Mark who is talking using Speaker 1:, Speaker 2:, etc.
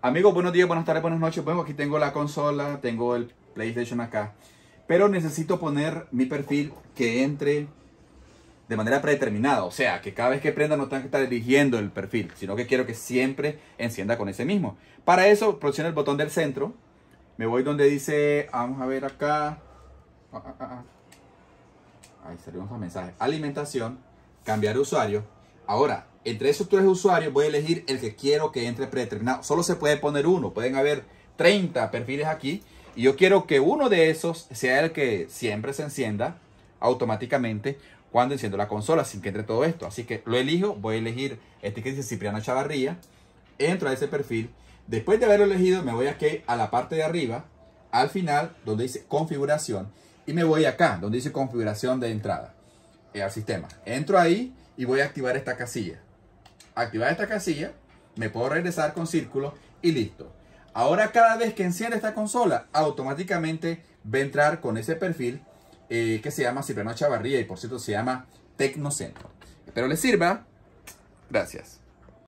Speaker 1: Amigos, buenos días, buenas tardes, buenas noches. Bueno, aquí tengo la consola, tengo el PlayStation acá. Pero necesito poner mi perfil que entre de manera predeterminada. O sea, que cada vez que prenda no tenga que estar eligiendo el perfil, sino que quiero que siempre encienda con ese mismo. Para eso, presiono el botón del centro. Me voy donde dice, vamos a ver acá. Ah, ah, ah, Ahí salimos los mensajes. Alimentación, cambiar usuario. Ahora, entre esos tres usuarios voy a elegir el que quiero que entre predeterminado. Solo se puede poner uno, pueden haber 30 perfiles aquí. Y yo quiero que uno de esos sea el que siempre se encienda automáticamente cuando enciendo la consola sin que entre todo esto. Así que lo elijo, voy a elegir este que dice Cipriano Chavarría. Entro a ese perfil. Después de haberlo elegido me voy aquí a la parte de arriba, al final donde dice configuración. Y me voy acá donde dice configuración de entrada eh, al sistema. Entro ahí y voy a activar esta casilla activar esta casilla, me puedo regresar con círculo y listo. Ahora cada vez que enciende esta consola, automáticamente va a entrar con ese perfil eh, que se llama Cipriano Chavarría y por cierto se llama Tecnocentro. Espero les sirva. Gracias.